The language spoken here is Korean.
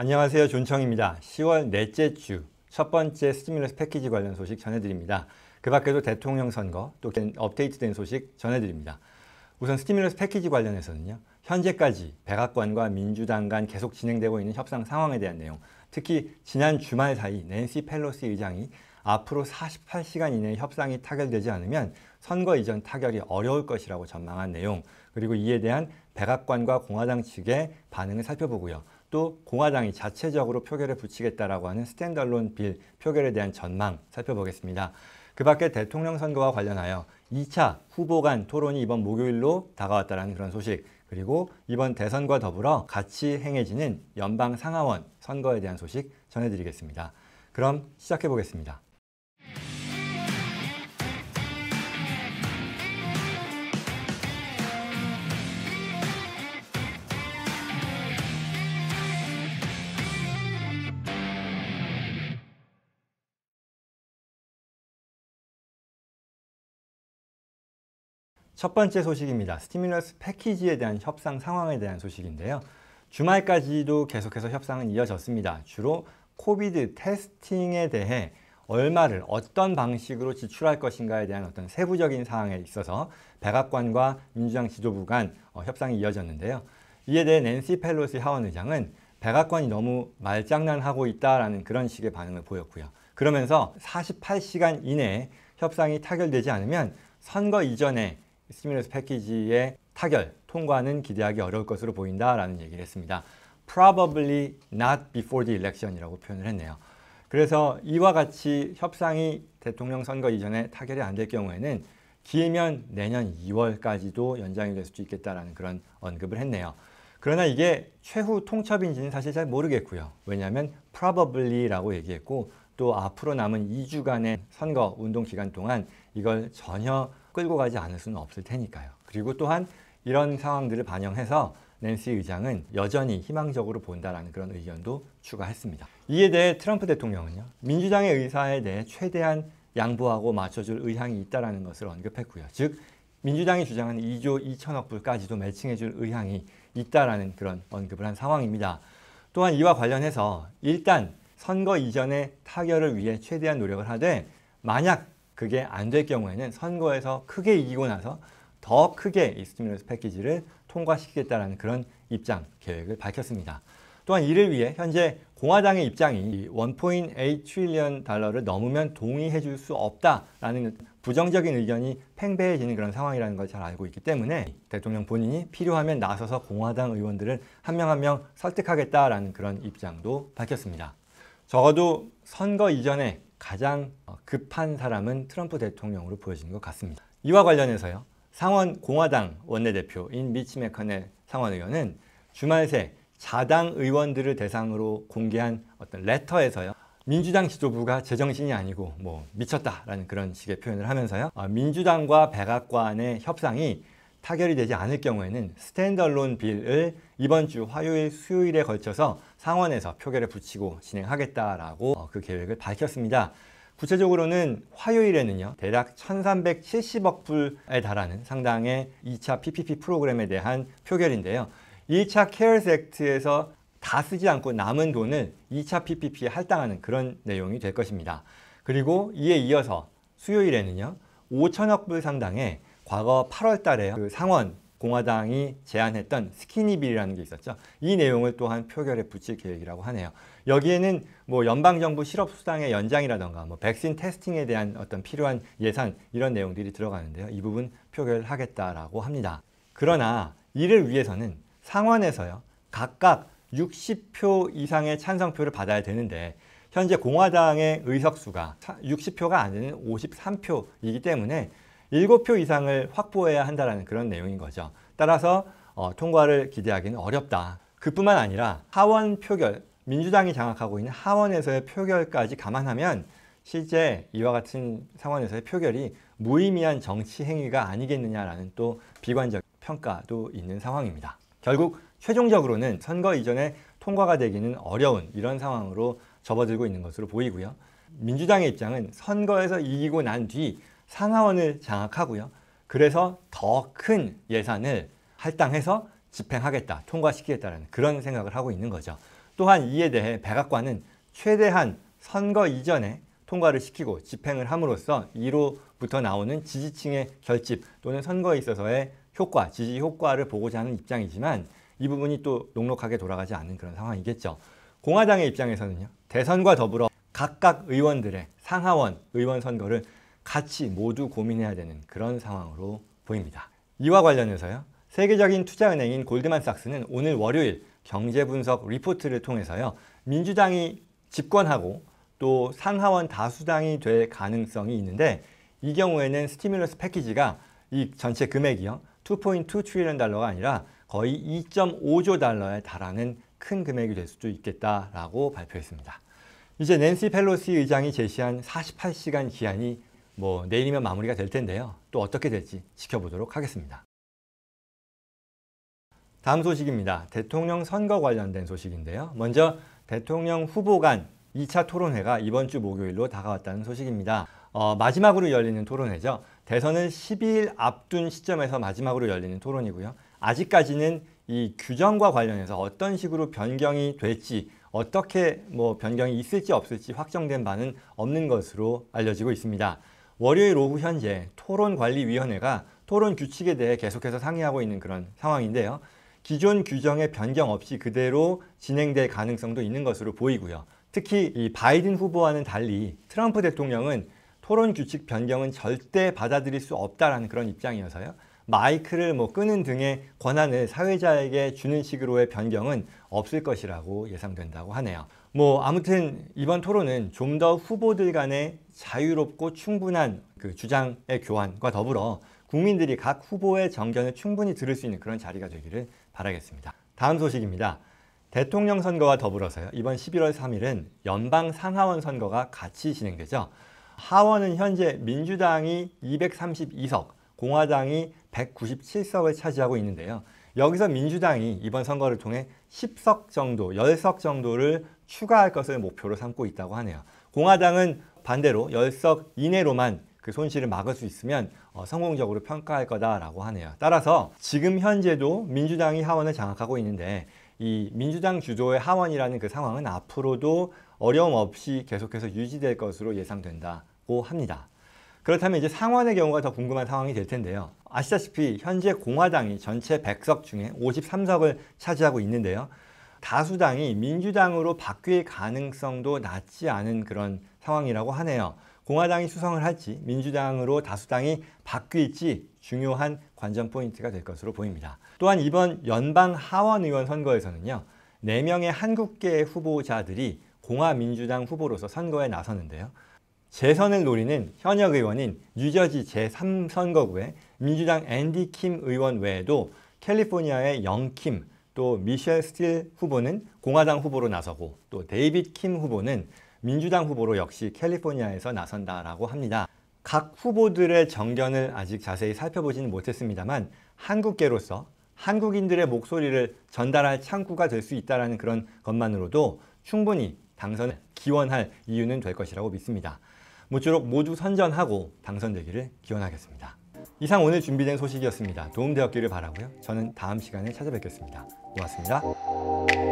안녕하세요. 존청입니다. 10월 넷째 주 첫 번째 스티뮬러스 패키지 관련 소식 전해드립니다. 그 밖에도 대통령 선거 또 업데이트된 소식 전해드립니다. 우선 스티뮬러스 패키지 관련해서는요. 현재까지 백악관과 민주당 간 계속 진행되고 있는 협상 상황에 대한 내용 특히 지난 주말 사이 낸시 펠로스 의장이 앞으로 48시간 이내에 협상이 타결되지 않으면 선거 이전 타결이 어려울 것이라고 전망한 내용 그리고 이에 대한 백악관과 공화당 측의 반응을 살펴보고요. 또 공화당이 자체적으로 표결에 붙이겠다라고 하는 스탠달론 빌 표결에 대한 전망 살펴보겠습니다. 그 밖에 대통령 선거와 관련하여 2차 후보 간 토론이 이번 목요일로 다가왔다는 그런 소식 그리고 이번 대선과 더불어 같이 행해지는 연방 상하원 선거에 대한 소식 전해드리겠습니다. 그럼 시작해보겠습니다. 첫 번째 소식입니다. 스티뮬러스 패키지에 대한 협상 상황에 대한 소식인데요. 주말까지도 계속해서 협상은 이어졌습니다. 주로 코비드 테스팅에 대해 얼마를 어떤 방식으로 지출할 것인가에 대한 어떤 세부적인 사항에 있어서 백악관과 민주당 지도부 간 어, 협상이 이어졌는데요. 이에 대해 낸시 펠로시 하원 의장은 백악관이 너무 말장난하고 있다라는 그런 식의 반응을 보였고요. 그러면서 48시간 이내에 협상이 타결되지 않으면 선거 이전에 스티뮬러스 패키지의 타결, 통과는 기대하기 어려울 것으로 보인다라는 얘기를 했습니다. probably not before the election이라고 표현을 했네요. 그래서 이와 같이 협상이 대통령 선거 이전에 타결이 안 될 경우에는 길면 내년 2월까지도 연장이 될수 있겠다라는 그런 언급을 했네요. 그러나 이게 최후 통첩인지는 사실 잘 모르겠고요. 왜냐하면 probably라고 얘기했고 또 앞으로 남은 2주간의 선거 운동 기간 동안 이걸 전혀 끌고 가지 않을 수는 없을 테니까요. 그리고 또한 이런 상황들을 반영해서 낸시 의장은 여전히 희망적으로 본다라는 그런 의견도 추가했습니다. 이에 대해 트럼프 대통령은요. 민주당의 의사에 대해 최대한 양보하고 맞춰줄 의향이 있다는 것을 언급했고요. 즉 민주당이 주장하는 2조 2천억 불까지도 매칭해줄 의향이 있다라는 그런 언급을 한 상황입니다. 또한 이와 관련해서 일단 선거 이전의 타결을 위해 최대한 노력을 하되 만약 그게 안 될 경우에는 선거에서 크게 이기고 나서 더 크게 이 스티뮬러스 패키지를 통과시키겠다는 그런 입장 계획을 밝혔습니다. 또한 이를 위해 현재 공화당의 입장이 1.8 트릴리언 달러를 넘으면 동의해 줄 수 없다라는 부정적인 의견이 팽배해지는 그런 상황이라는 걸 잘 알고 있기 때문에 대통령 본인이 필요하면 나서서 공화당 의원들을 한 명 한명 한명 설득하겠다라는 그런 입장도 밝혔습니다. 적어도 선거 이전에 가장 어, 급한 사람은 트럼프 대통령으로 보여지는 것 같습니다. 이와 관련해서요. 상원 공화당 원내대표인 미치 메컨의 상원 의원은 주말 새 자당 의원들을 대상으로 공개한 어떤 레터에서요. 민주당 지도부가 제정신이 아니고 뭐 미쳤다라는 그런 식의 표현을 하면서요. 어, 민주당과 백악관의 협상이 타결이 되지 않을 경우에는 스탠드얼론 빌을 이번 주 화요일 수요일에 걸쳐서 상원에서 표결에 붙이고 진행하겠다라고 어, 그 계획을 밝혔습니다. 구체적으로는 화요일에는요 대략 1370억 불에 달하는 상당의 2차 PPP 프로그램에 대한 표결인데요 2차 케어스 액트에서 다 쓰지 않고 남은 돈을 2차 PPP에 할당하는 그런 내용이 될 것입니다 그리고 이에 이어서 수요일에는요 5천억 불 상당의 과거 8월 달에 그 상원 공화당이 제안했던 스키니빌이라는 게 있었죠. 이 내용을 또한 표결에 붙일 계획이라고 하네요. 여기에는 뭐 연방정부 실업수당의 연장이라던가 뭐 백신 테스팅에 대한 어떤 필요한 예산 이런 내용들이 들어가는데요. 이 부분 표결하겠다라고 합니다. 그러나 이를 위해서는 상원에서요. 각각 60표 이상의 찬성표를 받아야 되는데 현재 공화당의 의석수가 60표가 아닌 53표이기 때문에 7표 이상을 확보해야 한다는 그런 내용인 거죠. 따라서 어, 통과를 기대하기는 어렵다. 그뿐만 아니라 하원 표결, 민주당이 장악하고 있는 하원에서의 표결까지 감안하면 실제 이와 같은 상황에서의 표결이 무의미한 정치 행위가 아니겠느냐라는 또 비관적 평가도 있는 상황입니다. 결국 최종적으로는 선거 이전에 통과가 되기는 어려운 이런 상황으로 접어들고 있는 것으로 보이고요. 민주당의 입장은 선거에서 이기고 난뒤 상하원을 장악하고요. 그래서 더 큰 예산을 할당해서 집행하겠다, 통과시키겠다는 그런 생각을 하고 있는 거죠. 또한 이에 대해 백악관은 최대한 선거 이전에 통과를 시키고 집행을 함으로써 이로부터 나오는 지지층의 결집 또는 선거에 있어서의 효과, 지지 효과를 보고자 하는 입장이지만 이 부분이 또 녹록하게 돌아가지 않는 그런 상황이겠죠. 공화당의 입장에서는요. 대선과 더불어 각각 의원들의 상하원 의원 선거를 같이 모두 고민해야 되는 그런 상황으로 보입니다. 이와 관련해서요. 세계적인 투자은행인 골드만삭스는 오늘 월요일 경제분석 리포트를 통해서요. 민주당이 집권하고 또 상하원 다수당이 될 가능성이 있는데 이 경우에는 스티뮬러스 패키지가 이 전체 금액이요. 2.2 트리런 달러가 아니라 거의 2.5조 달러에 달하는 큰 금액이 될 수도 있겠다라고 발표했습니다. 이제 낸시 펠로시 의장이 제시한 48시간 기한이 뭐 내일이면 마무리가 될 텐데요. 또 어떻게 될지 지켜보도록 하겠습니다. 다음 소식입니다. 대통령 선거 관련된 소식인데요. 먼저 대통령 후보 간 2차 토론회가 이번 주 목요일로 다가왔다는 소식입니다. 어, 마지막으로 열리는 토론회죠. 대선을 12일 앞둔 시점에서 마지막으로 열리는 토론이고요. 아직까지는 이 규정과 관련해서 어떤 식으로 변경이 될지 어떻게 뭐 변경이 있을지 없을지 확정된 바는 없는 것으로 알려지고 있습니다. 월요일 오후 현재 토론관리위원회가 토론 규칙에 대해 계속해서 상의하고 있는 그런 상황인데요. 기존 규정의 변경 없이 그대로 진행될 가능성도 있는 것으로 보이고요. 특히 이 바이든 후보와는 달리 트럼프 대통령은 토론 규칙 변경은 절대 받아들일 수 없다라는 그런 입장이어서요. 마이크를 뭐 끄는 등의 권한을 사회자에게 주는 식으로의 변경은 없을 것이라고 예상된다고 하네요. 뭐 아무튼 이번 토론은 좀 더 후보들 간의 자유롭고 충분한 그 주장의 교환과 더불어 국민들이 각 후보의 정견을 충분히 들을 수 있는 그런 자리가 되기를 바라겠습니다. 다음 소식입니다. 대통령 선거와 더불어서요. 이번 11월 3일은 연방 상하원 선거가 같이 진행되죠. 하원은 현재 민주당이 232석, 공화당이 197석을 차지하고 있는데요. 여기서 민주당이 이번 선거를 통해 10석 정도, 10석 정도를 추가할 것을 목표로 삼고 있다고 하네요. 공화당은 반대로 열석 이내로만 그 손실을 막을 수 있으면 어, 성공적으로 평가할 거다라고 하네요. 따라서 지금 현재도 민주당이 하원을 장악하고 있는데 이 민주당 주도의 하원이라는 그 상황은 앞으로도 어려움 없이 계속해서 유지될 것으로 예상된다고 합니다. 그렇다면 이제 상원의 경우가 더 궁금한 상황이 될 텐데요. 아시다시피 현재 공화당이 전체 100석 중에 53석을 차지하고 있는데요. 다수당이 민주당으로 바뀔 가능성도 낮지 않은 그런 상황이라고 하네요. 공화당이 수성을 할지 민주당으로 다수당이 바뀔지 중요한 관전 포인트가 될 것으로 보입니다. 또한 이번 연방 하원 의원 선거에서는요. 4명의 한국계 후보자들이 공화민주당 후보로서 선거에 나섰는데요. 재선을 노리는 현역 의원인 뉴저지 제3선거구에 민주당 앤디 킴 의원 외에도 캘리포니아의 영킴, 또 미셸 스틸 후보는 공화당 후보로 나서고 또 데이빗 킴 후보는 민주당 후보로 역시 캘리포니아에서 나선다라고 합니다. 각 후보들의 정견을 아직 자세히 살펴보지는 못했습니다만 한국계로서 한국인들의 목소리를 전달할 창구가 될 수 있다는 그런 것만으로도 충분히 당선을 기원할 이유는 될 것이라고 믿습니다. 모쪼록 모두 선전하고 당선되기를 기원하겠습니다. 이상 오늘 준비된 소식이었습니다. 도움되었기를 바라고요. 저는 다음 시간에 찾아뵙겠습니다. 고맙습니다.